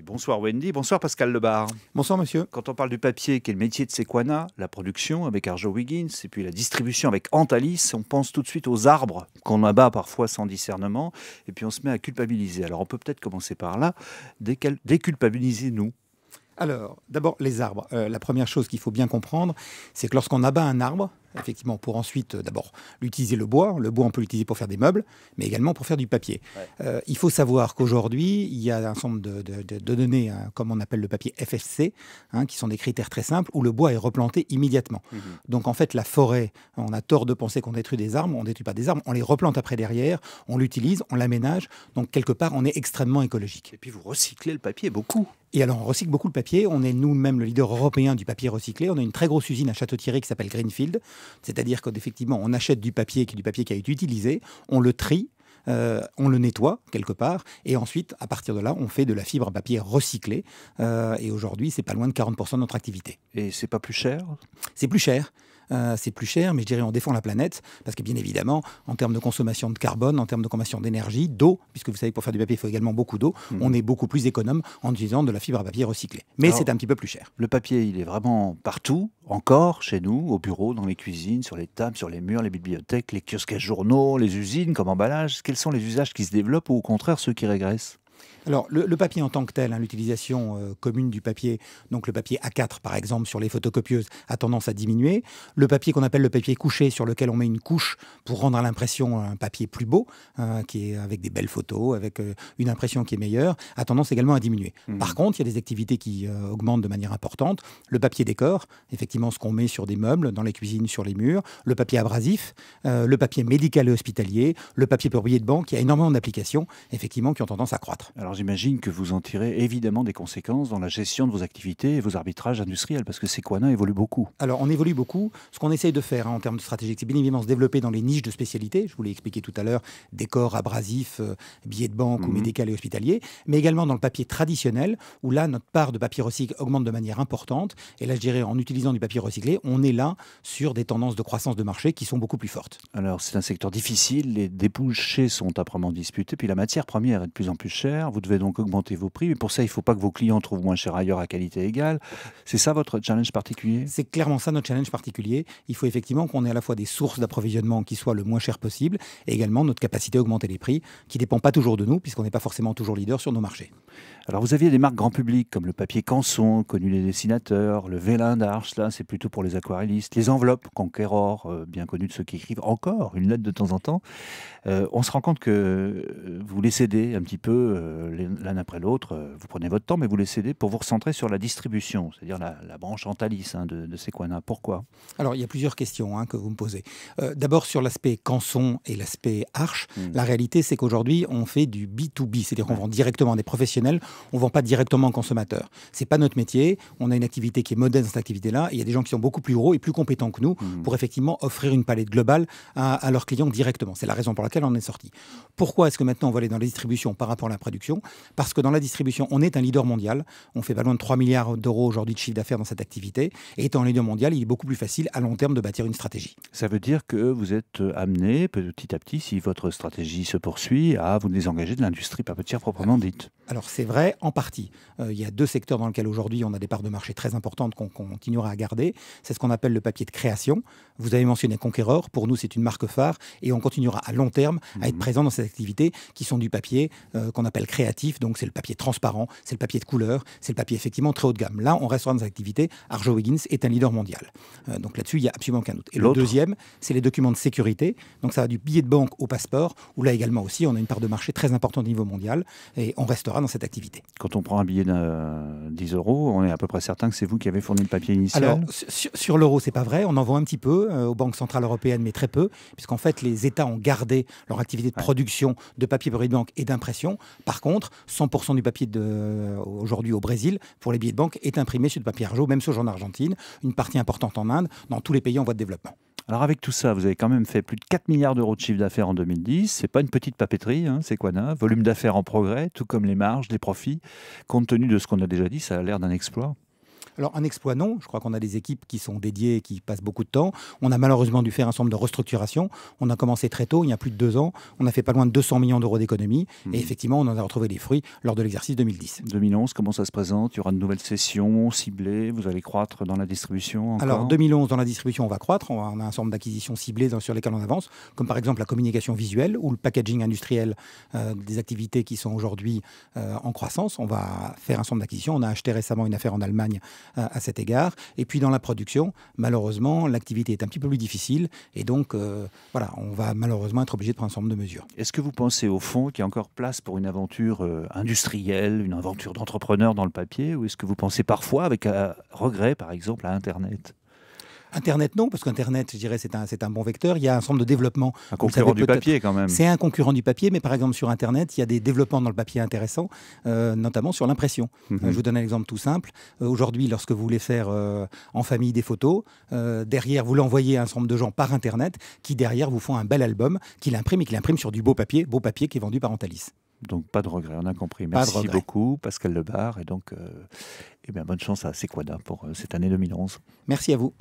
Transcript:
Bonsoir Wendy, bonsoir Pascal Lebar. Bonsoir monsieur. Quand on parle du papier, qui est le métier de Sequana, la production avec Arjo Wiggins et puis la distribution avec Antalis, on pense tout de suite aux arbres qu'on abat parfois sans discernement et puis on se met à culpabiliser. Alors on peut peut-être commencer par là. déculpabiliser nous Alors, d'abord les arbres. Euh, la première chose qu'il faut bien comprendre, c'est que lorsqu'on abat un arbre, effectivement, pour ensuite, euh, d'abord, l'utiliser le bois. Le bois, on peut l'utiliser pour faire des meubles, mais également pour faire du papier. Euh, il faut savoir qu'aujourd'hui, il y a un ensemble de, de, données, hein, comme on appelle le papier FFC, hein, qui sont des critères très simples, où le bois est replanté immédiatement. Mhm. Donc, en fait, la forêt, on a tort de penser qu'on détruit des arbres, on ne détruit pas des arbres, on les replante après derrière, on l'utilise, on l'aménage. Donc, quelque part, on est extrêmement écologique. Et puis, vous recyclez le papier beaucoup. Et alors, on recycle beaucoup le papier. On est nous-mêmes le leader européen du papier recyclé. On a une très grosse usine à Château-Thierry qui s'appelle Greenfield, c'est-à-dire qu'effectivement, on achète du papier qui du papier qui a été utilisé, on le trie, euh, on le nettoie quelque part, et ensuite, à partir de là, on fait de la fibre à papier recyclée. Euh, et aujourd'hui, c'est pas loin de 40% de notre activité. Et c'est pas plus cher C'est plus cher. Euh, c'est plus cher, mais je dirais on défend la planète, parce que bien évidemment, en termes de consommation de carbone, en termes de consommation d'énergie, d'eau, puisque vous savez que pour faire du papier, il faut également beaucoup d'eau, mhm. on est beaucoup plus économe en utilisant de la fibre à papier recyclée. Mais c'est un petit peu plus cher. Le papier, il est vraiment partout, encore chez nous, au bureau, dans les cuisines, sur les tables, sur les murs, les bibliothèques, les kiosques à journaux, les usines comme emballage. Quels sont les usages qui se développent ou au contraire ceux qui régressent alors, le, papier en tant que tel, hein, l'utilisation euh, commune du papier, donc le papier A4 par exemple sur les photocopieuses, a tendance à diminuer. Le papier qu'on appelle le papier couché, sur lequel on met une couche pour rendre à l'impression un papier plus beau, hein, qui est avec des belles photos, avec euh, une impression qui est meilleure, a tendance également à diminuer. Mmh. Par contre, il y a des activités qui euh, augmentent de manière importante. Le papier décor, effectivement ce qu'on met sur des meubles, dans les cuisines, sur les murs, le papier abrasif, le papier médical et hospitalier, le papier pour billets de banque, il y a énormément d'applications, effectivement, qui ont tendance à croître. Alors, j'imagine que vous en tirez évidemment des conséquences dans la gestion de vos activités et vos arbitrages industriels, parce que Sequana évolue beaucoup. Alors on évolue beaucoup. Ce qu'on essaye de faire hein, en termes de stratégie, c'est bien évidemment se développer dans les niches de spécialité. Je vous l'ai expliqué tout à l'heure, décors abrasifs, euh, billets de banque ou mhm. médical et hospitalier, mais également dans le papier traditionnel, où là, notre part de papier recyclé augmente de manière importante. Et là, je dirais, en utilisant du papier recyclé, on est là sur des tendances de croissance de marché qui sont beaucoup plus fortes. Alors c'est un secteur difficile, les débouchés sont âprement disputés, puis la matière première est de plus en plus chère. Vous devez donc augmenter vos prix, mais pour ça, il ne faut pas que vos clients trouvent moins cher ailleurs à qualité égale. C'est ça votre challenge particulier C'est clairement ça notre challenge particulier. Il faut effectivement qu'on ait à la fois des sources d'approvisionnement qui soient le moins cher possible, et également notre capacité à augmenter les prix, qui ne dépend pas toujours de nous, puisqu'on n'est pas forcément toujours leader sur nos marchés. Alors vous aviez des marques grand public, comme le papier Canson, connu les dessinateurs, le vélin d'Arche, là c'est plutôt pour les aquarellistes, les enveloppes Conqueror, euh, bien connues de ceux qui écrivent encore une lettre de temps en temps. Euh, on se rend compte que vous laissez un petit peu euh, l'un après l'autre, euh, vous prenez votre temps, mais vous les cédez pour vous recentrer sur la distribution, c'est-à-dire la, branche Antalis hein, de, de Sequana. Pourquoi Alors, il y a plusieurs questions hein, que vous me posez. Euh, d'abord, sur l'aspect canson et l'aspect arche, hmm. la réalité, c'est qu'aujourd'hui, on fait du B2B, c'est-à-dire qu'on vend directement à des professionnels, on ne vend pas directement aux consommateurs. Ce n'est pas notre métier, on a une activité qui est modeste dans cette activité-là, il y a des gens qui sont beaucoup plus gros et plus compétents que nous hmm. pour effectivement offrir une palette globale à, à leurs clients directement. C'est la raison pour laquelle on est sorti. Pourquoi est-ce que maintenant on va aller dans la distribution par rapport à la production parce que dans la distribution, on est un leader mondial. On fait pas loin de 3 milliards d'euros aujourd'hui de chiffre d'affaires dans cette activité. Et étant un leader mondial, il est beaucoup plus facile à long terme de bâtir une stratégie. Ça veut dire que vous êtes euh, amené petit à petit, si votre stratégie se poursuit, à vous désengager de l'industrie papetière proprement dite. Alors c'est vrai en partie. Euh, il y a deux secteurs dans lesquels aujourd'hui on a des parts de marché très importantes qu'on continuera à garder. C'est ce qu'on appelle le papier de création. Vous avez mentionné Conqueror. Pour nous, c'est une marque phare et on continuera à long terme à être mhm. présent dans ces activités qui sont du papier euh, qu'on appelle créatif. Donc c'est le papier transparent, c'est le papier de couleur, c'est le papier effectivement très haut de gamme. Là, on restera dans ces activités. Arjo Wiggins est un leader mondial. Euh, donc là-dessus, il n'y a absolument aucun doute. Et le deuxième, c'est les documents de sécurité. Donc ça va du billet de banque au passeport, où là également aussi, on a une part de marché très importante au niveau mondial et on restera dans cette activité. Quand on prend un billet de 10 euros, on est à peu près certain que c'est vous qui avez fourni le papier initial Alors, sur, l'euro, l'euro, c'est pas vrai. On en vend un petit peu euh, aux banques centrales européennes, mais très peu, puisqu'en fait, les États ont gardé leur activité de production de papier pour les banques et d'impression. Par contre, 100% du papier euh, aujourd'hui au Brésil, pour les billets de banque, est imprimé sur du papier argent, même sur en Argentine, une partie importante en Inde, dans tous les pays en voie de développement. Alors avec tout ça, vous avez quand même fait plus de 4 milliards d'euros de chiffre d'affaires en 2010. C'est pas une petite papeterie, hein, c'est quoi, Volume d'affaires en progrès, tout comme les marge, des profits. Compte tenu de ce qu'on a déjà dit, ça a l'air d'un exploit. Alors un exploit non, je crois qu'on a des équipes qui sont dédiées, qui passent beaucoup de temps. On a malheureusement dû faire un certain nombre de restructurations. On a commencé très tôt, il y a plus de deux ans. On a fait pas loin de 200 millions d'euros d'économies. Et hmm. effectivement, on en a retrouvé les fruits lors de l'exercice 2010. 2011, comment ça se présente Il y aura de nouvelles sessions ciblées Vous allez croître dans la distribution encore Alors 2011, dans la distribution, on va croître. On a un ensemble d'acquisitions ciblées sur lesquelles on avance, comme par exemple la communication visuelle ou le packaging industriel euh, des activités qui sont aujourd'hui euh, en croissance. On va faire un ensemble d'acquisitions. On a acheté récemment une affaire en Allemagne à, cet égard. Et puis dans la production, malheureusement, l'activité est un petit peu plus difficile. Et donc, euh, voilà, on va malheureusement être obligé de prendre un certain nombre de mesures. Est-ce que vous pensez au fond qu'il y a encore place pour une aventure euh, industrielle, une aventure d'entrepreneur dans le papier Ou est-ce que vous pensez parfois, avec euh, regret par exemple, à Internet Internet, non, parce qu'Internet, je dirais, c'est un, bon vecteur. Il y a un ensemble de développements. Un concurrent du papier, quand même. C'est un concurrent du papier, mais par exemple, sur Internet, il y a des développements dans le papier intéressants, euh, notamment sur l'impression. Mhm. Euh, je vous donne un exemple tout simple. Euh, aujourd'hui, lorsque vous voulez faire en famille des photos, derrière, vous l'envoyez à un ensemble de gens par Internet qui, derrière, vous font un bel album qui l'imprime et qui l'imprime sur du beau papier, beau papier qui est vendu par Antalis. Donc pas de regret, on a compris. Merci beaucoup Pascal Lebar et donc eh bien, bonne chance à Sequada pour cette année 2011. Merci à vous.